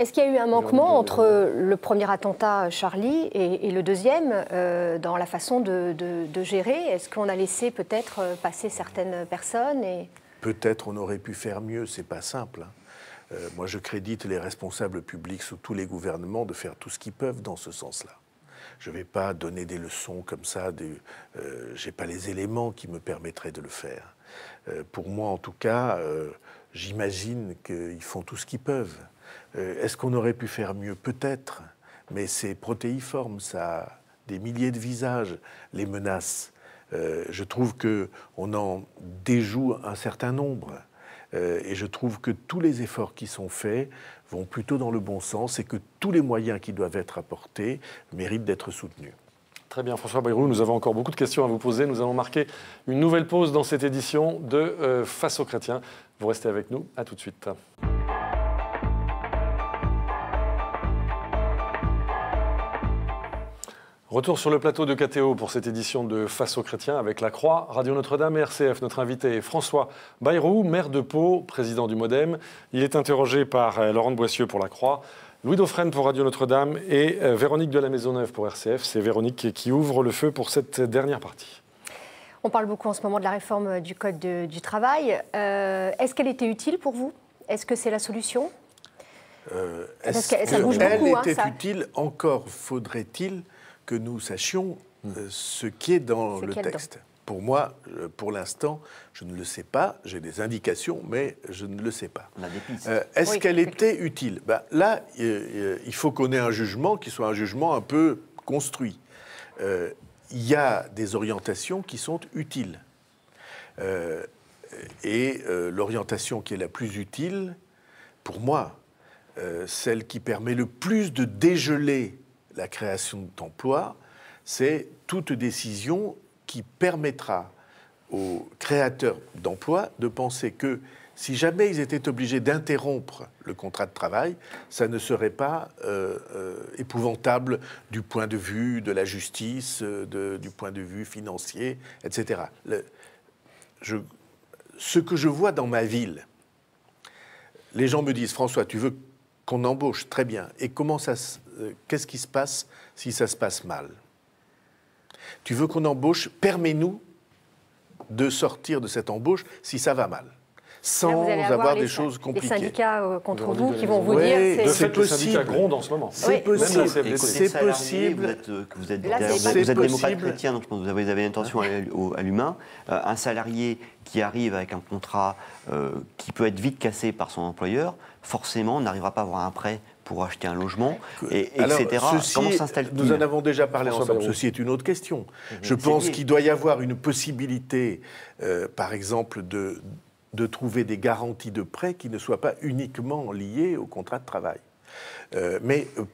S5: Est-ce qu'il y a eu un manquement entre le premier attentat Charlie et, le deuxième euh, dans la façon de, gérer Est-ce qu'on a laissé peut-être euh, passer certaines personnes et...
S3: Peut-être on aurait pu faire mieux, c'est pas simple. Hein. Euh, moi je crédite les responsables publics sous tous les gouvernements de faire tout ce qu'ils peuvent dans ce sens-là. Je ne vais pas donner des leçons comme ça, je n'ai pas les éléments qui me permettraient de le faire. pour moi en tout cas, j'imagine qu'ils font tout ce qu'ils peuvent. Euh, est-ce qu'on aurait pu faire mieux Peut-être, mais c'est protéiforme, ça a des milliers de visages, les menaces. Euh, je trouve qu'on en déjoue un certain nombre. Euh, et je trouve que tous les efforts qui sont faits vont plutôt dans le bon sens et que tous les moyens qui doivent être apportés méritent d'être soutenus.
S1: Très bien, François Bayrou, nous avons
S3: encore beaucoup de questions à vous poser. Nous allons marquer une nouvelle pause
S1: dans cette édition de Face aux chrétiens. Vous restez avec nous, à tout de suite. Retour sur le plateau de KTO pour cette édition de Face aux chrétiens avec la Croix, Radio Notre-Dame et RCF. Notre invité est François Bayrou, maire de Pau, président du Modem. Il est interrogé par euh, Laurent Boissieu pour la Croix, Louis Dauphren pour Radio Notre-Dame et euh, Véronique de la Maisonneuve pour RCF. C'est Véronique qui ouvre le feu pour cette dernière partie.
S5: On parle beaucoup en ce moment de la réforme euh, du Code du travail. Est-ce qu'elle était utile pour vous Est-ce que c'est la solution
S3: Est-ce qu'elle hein, était utile Encore faudrait-il que nous sachions hmm. euh, ce qui est dans le texte. Pour moi, euh, pour l'instant, je ne le sais pas. J'ai des indications, mais je ne le sais pas. Euh, est-ce qu'elle était utile ben, Là, il faut qu'on ait un jugement qui soit un jugement un peu construit. Il y a des orientations qui sont utiles. et l'orientation qui est la plus utile, pour moi, celle qui permet le plus de dégeler la création d'emplois, c'est toute décision qui permettra aux créateurs d'emplois de penser que si jamais ils étaient obligés d'interrompre le contrat de travail, ça ne serait pas euh, euh, épouvantable du point de vue de la justice, euh, du point de vue financier, etc. ce que je vois dans ma ville, les gens me disent François, tu veux qu'on embauche, très bien. Et comment ça, euh, qu'est-ce qui se passe si ça se passe mal Tu veux qu'on embauche, permets-nous de sortir de cette embauche si ça va mal
S5: sans avoir, des choses compliquées. Les syndicats euh, contre vous, qui vont vous
S2: dire c'est possible. en ce moment. C'est e possible. Vous êtes, démocrate chrétien, donc vous avez, une à, l'humain. Euh, un salarié qui arrive avec un contrat qui peut être vite cassé par son employeur, forcément, on n'arrivera pas à avoir un prêt pour acheter un logement, etc. Comment sinstalle t Nous en avons
S3: déjà parlé ensemble. Ceci est une autre question. Je pense qu'il doit y avoir une possibilité, euh, par exemple, de, trouver des garanties de prêt qui ne soient pas uniquement liées au contrat de travail. Euh, mais euh,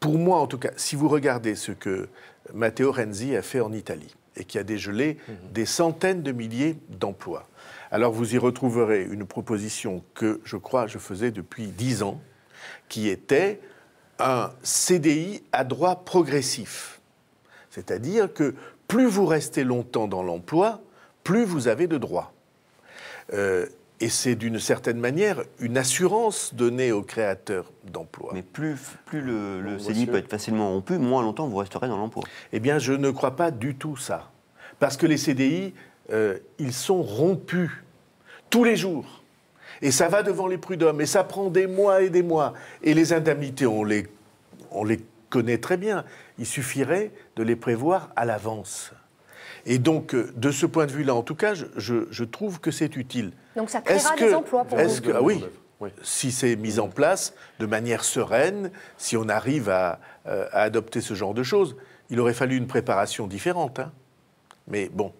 S3: pour moi, en tout cas, si vous regardez ce que Matteo Renzi a fait en Italie, et qui a dégelé mhm. des centaines de milliers d'emplois, alors vous y retrouverez une proposition que je crois je faisais depuis dix ans, qui était un CDI à droit progressif. C'est-à-dire que plus vous restez longtemps dans l'emploi, plus vous avez de droits. Euh, et c'est d'une certaine manière une assurance donnée aux créateurs d'emplois. Mais plus, le CDI peut être facilement rompu, moins longtemps vous resterez dans l'emploi. Eh bien, je ne crois pas du tout ça. Parce que les CDI, euh, ils sont rompus tous les jours. Et ça va devant les prud'hommes, et ça prend des mois et des mois. Et les indemnités, on les, on les connaît très bien. Il suffirait de les prévoir à l'avance. Et donc, euh, de ce point de vue-là, en tout cas, je, je trouve que c'est utile.
S5: Donc ça créera des emplois pour vous que, ah Oui,
S3: si c'est mis en place de manière sereine, si on arrive à, euh, adopter ce genre de choses. Il aurait fallu une préparation différente. Hein. Mais bon,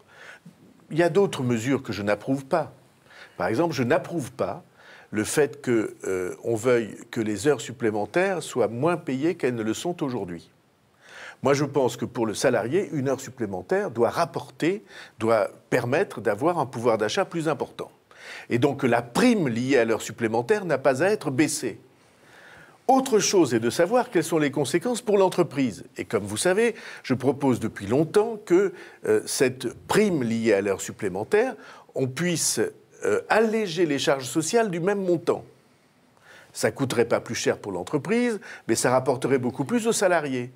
S3: il y a d'autres mesures que je n'approuve pas. Par exemple, je n'approuve pas le fait qu'on euh, veuille que les heures supplémentaires soient moins payées qu'elles ne le sont aujourd'hui. Moi, je pense que pour le salarié, une heure supplémentaire doit rapporter, doit permettre d'avoir un pouvoir d'achat plus important. Et donc la prime liée à l'heure supplémentaire n'a pas à être baissée. Autre chose est de savoir quelles sont les conséquences pour l'entreprise. Et comme vous savez, je propose depuis longtemps que euh, cette prime liée à l'heure supplémentaire, on puisse euh, alléger les charges sociales du même montant. Ça coûterait pas plus cher pour l'entreprise, mais ça rapporterait beaucoup plus aux salariés.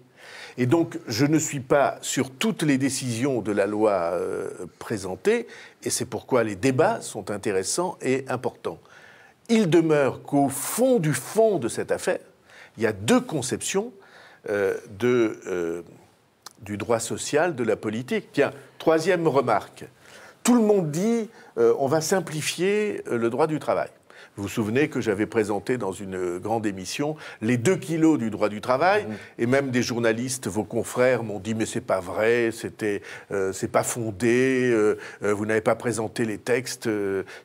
S3: Et donc, je ne suis pas sur toutes les décisions de la loi euh, présentée, et c'est pourquoi les débats sont intéressants et importants. Il demeure qu'au fond du fond de cette affaire, il y a deux conceptions euh, de, euh, du droit social, de la politique. Tiens, troisième remarque. Tout le monde dit euh, on va simplifier le droit du travail. Vous vous souvenez que j'avais présenté dans une grande émission les deux kilos du droit du travail, mhm. et même des journalistes, vos confrères, m'ont dit mais c'est pas vrai, c'était, euh, c'est pas fondé, euh, euh, vous n'avez pas présenté les textes,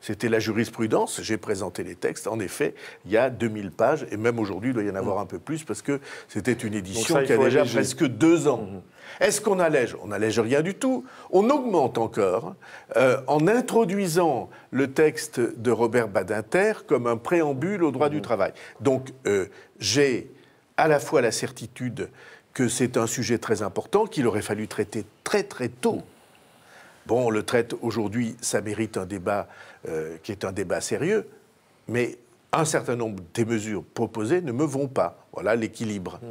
S3: c'était la jurisprudence. J'ai présenté les textes. En effet, il y a 2000 pages, et même aujourd'hui, il doit y en avoir mhm. un peu plus parce que c'était une édition qui a déjà presque deux ans. Mhm. Est-ce qu'on allège On n'allège rien du tout. On augmente encore euh, en introduisant le texte de Robert Badinter comme un préambule au droit du mmh. travail. Donc euh, j'ai à la fois la certitude que c'est un sujet très important qu'il aurait fallu traiter très très tôt. Bon, on le traite aujourd'hui, ça mérite un débat euh, qui est un débat sérieux, mais un certain nombre des mesures proposées ne me vont pas. Voilà l'équilibre. Mhm.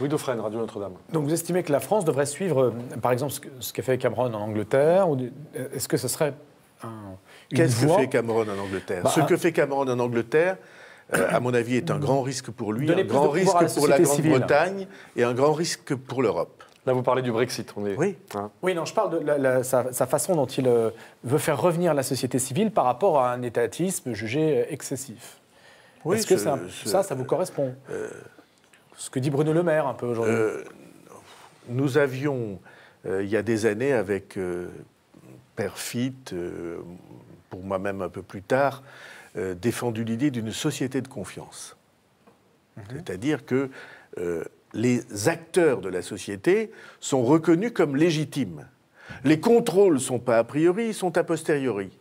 S3: Louis Dauphren, Radio Notre-Dame.
S4: Donc vous estimez que la France devrait suivre, euh, par exemple, ce qu'a fait Cameron en Angleterre euh, Est-ce que ce serait un,
S3: Qu'est-ce bah, que fait Cameron en Angleterre Ce que fait Cameron en Angleterre, à mon avis, est un grand risque pour lui, un grand risque pour la Grande-Bretagne et un grand risque pour l'Europe. Là, vous parlez du Brexit. On oui. Hein
S4: oui, non, je parle de sa, façon dont il euh, veut faire revenir la société civile par rapport à un étatisme jugé excessif. Est-ce que ça, ça, vous correspond euh, Ce que dit Bruno Le Maire un peu aujourd'hui. Euh,
S3: nous avions, euh, il y a des années, avec Perfit, pour moi-même un peu plus tard, défendu l'idée d'une société de confiance. Mhm. C'est-à-dire que les acteurs de la société sont reconnus comme légitimes. Les contrôles ne sont pas a priori, ils sont a posteriori.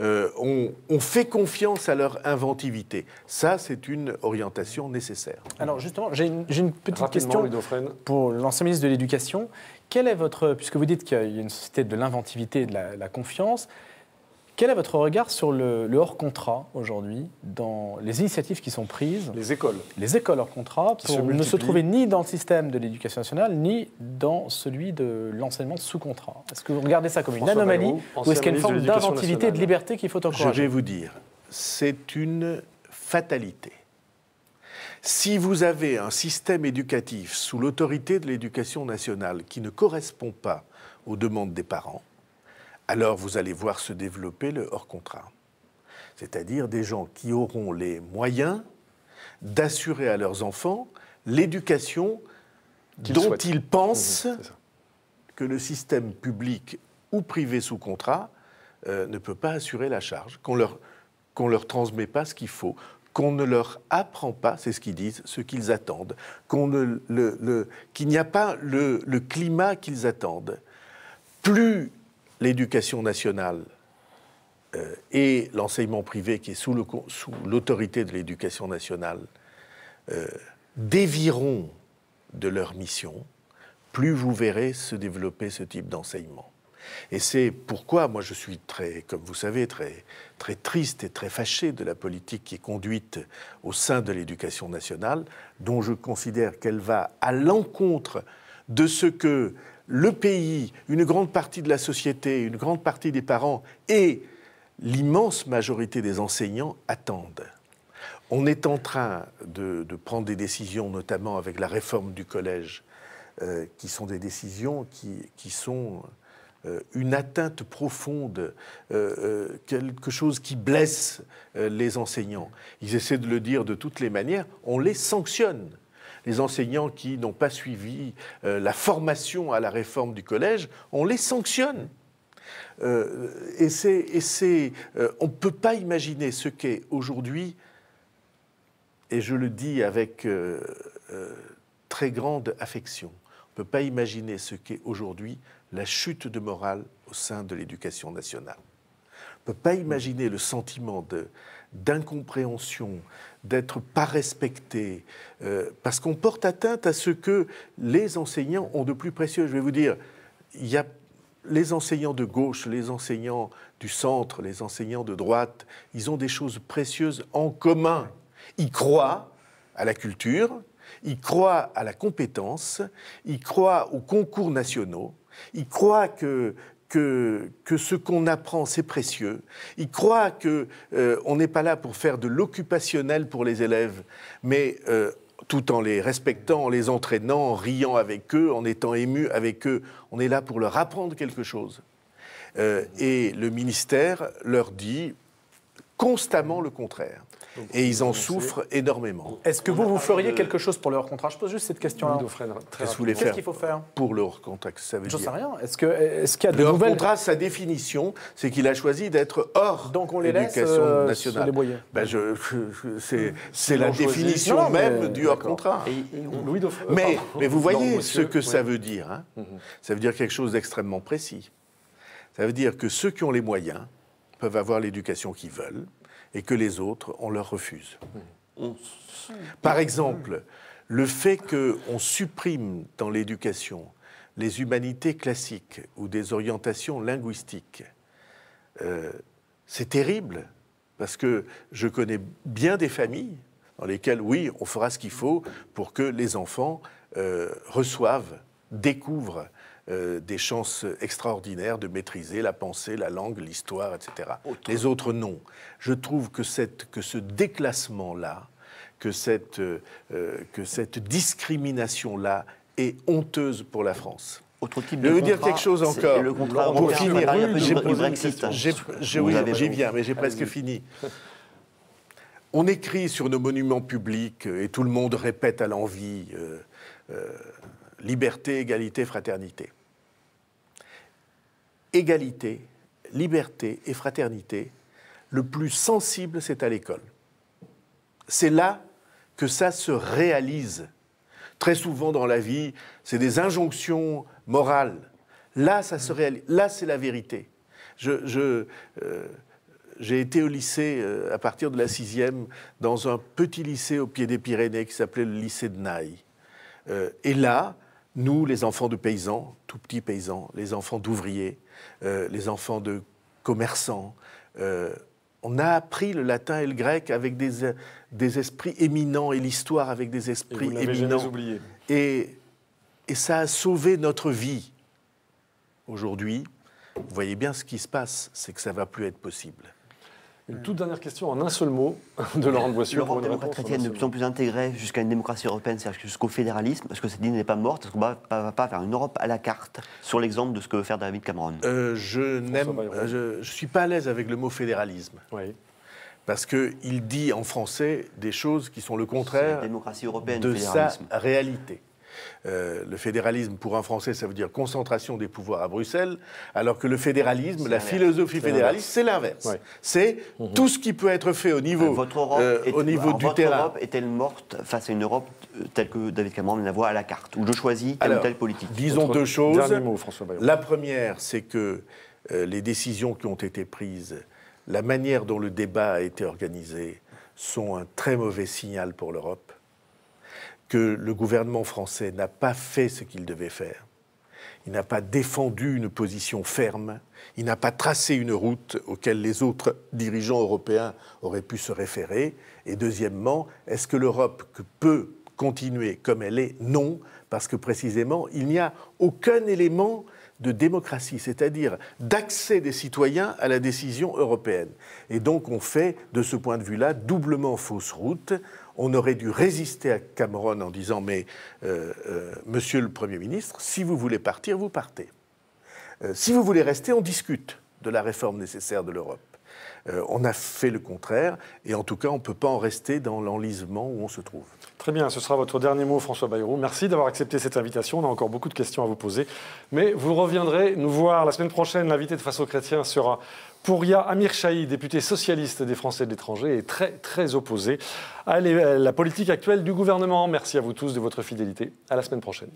S3: Euh, on, fait confiance à leur inventivité. Ça, c'est une
S4: orientation nécessaire. Alors justement, j'ai une, petite question pour l'ancien ministre de l'Éducation. Quelle est votre, puisque vous dites qu'il y a une société de l'inventivité et de la confiance, quel est votre regard sur le, hors-contrat aujourd'hui, dans les initiatives qui sont prises Les écoles. Les écoles hors-contrat, pour ne se trouver ni dans le système de l'éducation nationale, ni dans celui de l'enseignement sous contrat. Est-ce que vous regardez ça comme une anomalie, ou est-ce qu'il y a une forme d'inventivité de liberté qu'il faut encourager Je vais vous
S3: dire, c'est une fatalité. Si vous avez un système éducatif sous l'autorité de l'éducation nationale qui ne correspond pas aux demandes des parents, alors vous allez voir se développer le hors contrat, c'est-à-dire des gens qui auront les moyens d'assurer à leurs enfants l'éducation dont ils pensent mmh, mmh, que le système public ou privé sous contrat euh, ne peut pas assurer la charge, qu'on leur qu'on leur transmet pas ce qu'il faut, qu'on ne leur apprend pas, c'est ce qu'ils disent, ce qu'ils attendent, qu'il n'y a pas le, le climat qu'ils attendent. Plus l'éducation nationale euh, et l'enseignement privé, qui est sous l'autorité de l'éducation nationale, euh, déviront de leur mission, plus vous verrez se développer ce type d'enseignement. Et c'est pourquoi moi je suis très, comme vous savez, très, très triste et très fâché de la politique qui est conduite au sein de l'éducation nationale, dont je considère qu'elle va à l'encontre de ce que le pays, une grande partie de la société, une grande partie des parents et l'immense majorité des enseignants attendent. On est en train de, prendre des décisions, notamment avec la réforme du collège, euh, qui sont des décisions qui, sont euh, une atteinte profonde, euh, quelque chose qui blesse les enseignants. Ils essaient de le dire de toutes les manières, on les sanctionne les enseignants qui n'ont pas suivi euh, la formation à la réforme du collège, on les sanctionne. Euh, et c'est, euh, on ne peut pas imaginer ce qu'est aujourd'hui, et je le dis avec très grande affection, on ne peut pas imaginer ce qu'est aujourd'hui la chute de morale au sein de l'éducation nationale. On ne peut pas imaginer le sentiment de, d'incompréhension, d'être pas respecté, euh, parce qu'on porte atteinte à ce que les enseignants ont de plus précieux. Je vais vous dire, il y a les enseignants de gauche, les enseignants du centre, les enseignants de droite, ils ont des choses précieuses en commun. Ils croient à la culture, ils croient à la compétence, ils croient aux concours nationaux, ils croient que que, ce qu'on apprend, c'est précieux. Ils croient qu'on euh, on n'est pas là pour faire de l'occupationnel pour les élèves, mais euh, tout en les respectant, en les entraînant, en riant avec eux, en étant ému avec eux, on est là pour leur apprendre quelque chose. Euh, et le ministère leur dit constamment le contraire et ils en souffrent énormément.
S4: Est-ce que vous, vous feriez quelque chose pour leur contrat Je pose juste cette question-là. Qu'est-ce qu'il faut faire
S3: Pour leur hors-contrat, ça veut dire. sais rien.
S4: ce a de nouvelles. contrat
S3: sa définition, c'est qu'il a choisi d'être
S4: hors Donc on les laisse euh, nationale. Les
S3: ben, c'est la définition même du hors-contrat.
S4: Euh, mais, vous voyez ce que ça veut
S3: dire. Hein. Mhm. Ça veut dire quelque chose d'extrêmement précis. Ça veut dire que ceux qui ont les moyens peuvent avoir l'éducation qu'ils veulent, et que les autres, on leur refuse. Par exemple, le fait qu'on supprime dans l'éducation les humanités classiques ou des orientations linguistiques, euh, c'est terrible, parce que je connais bien des familles dans lesquelles, oui, on fera ce qu'il faut pour que les enfants euh, reçoivent, découvrent euh, des chances extraordinaires de maîtriser la pensée, la langue, l'histoire, etc. Les autres, non. Je trouve que, ce déclassement-là, euh, euh, que cette, discrimination-là est honteuse pour la France. Autre type de Je dire quelque chose encore. Le contrat pour finir, mais j'ai ah presque fini. On écrit sur nos monuments publics et tout le monde répète à l'envie liberté, égalité, fraternité égalité, liberté et fraternité, le plus sensible, c'est à l'école. C'est là que ça se réalise. Très souvent dans la vie, c'est des injonctions morales. Là, ça se réalise. Là, c'est la vérité. Je, euh, j'ai été au lycée euh, à partir de la sixième, dans un petit lycée au pied des Pyrénées qui s'appelait le lycée de Naï. Euh, et là, nous, les enfants de paysans, tout petits paysans, les enfants d'ouvriers, euh, les enfants de commerçants. Euh, on a appris le latin et le grec avec des, euh, des esprits éminents et l'histoire avec des esprits et vous éminents. oublié. Et, et ça a sauvé notre vie. Aujourd'hui, vous voyez bien ce qui se passe, c'est que ça ne va plus être
S2: possible.
S1: Une toute dernière question en un seul mot de Laurent Boissieu. L'Europe démocratique chrétienne de plus en
S2: plus intégrée jusqu'à une démocratie européenne, c'est-à-dire jusqu'au fédéralisme, parce que cette ligne n'est pas morte, est-ce qu'on ne va pas faire une Europe à la carte sur l'exemple de ce que veut faire David Cameron.
S3: Euh, je n'aime, euh, je, suis pas à l'aise avec le mot fédéralisme. Oui. Parce qu'il dit en français des choses qui sont le contraire la démocratie européenne, de sa réalité. Euh, le fédéralisme, pour un Français, ça veut dire concentration des pouvoirs à Bruxelles, alors que le fédéralisme, la philosophie fédéraliste, c'est l'inverse. C'est mhm. tout ce qui peut être fait au niveau, euh, votre Europe euh, au niveau du votre
S2: est-elle morte face à une Europe telle que David Cameron la voit à la carte, ou je choisis telle une telle politique Disons deux
S3: choses. la première, c'est que les décisions qui ont été prises, la manière dont le débat a été organisé, sont un très mauvais signal pour l'Europe que le gouvernement français n'a pas fait ce qu'il devait faire. Il n'a pas défendu une position ferme, il n'a pas tracé une route auquel les autres dirigeants européens auraient pu se référer. Et deuxièmement, est-ce que l'Europe peut continuer comme elle est Non, parce que précisément, il n'y a aucun élément de démocratie, c'est-à-dire d'accès des citoyens à la décision européenne. Et donc on fait, de ce point de vue-là, doublement fausse route on aurait dû résister à Cameron en disant Mais, euh, euh, monsieur le Premier ministre, si vous voulez partir, vous partez. Euh, si vous voulez rester, on discute de la réforme nécessaire de l'Europe. on a fait le contraire, et en tout cas, on ne peut pas en rester dans l'enlisement où on se trouve. Très
S1: bien, ce sera votre dernier mot, François Bayrou. Merci d'avoir accepté cette invitation. On a encore beaucoup de questions à vous poser. Mais vous reviendrez nous voir la semaine prochaine, l'invité de Face aux chrétiens sera Pouria Amir Chahi, député socialiste des Français de l'étranger, est très très opposé à la politique actuelle du gouvernement. Merci à vous tous de votre fidélité. À la semaine prochaine.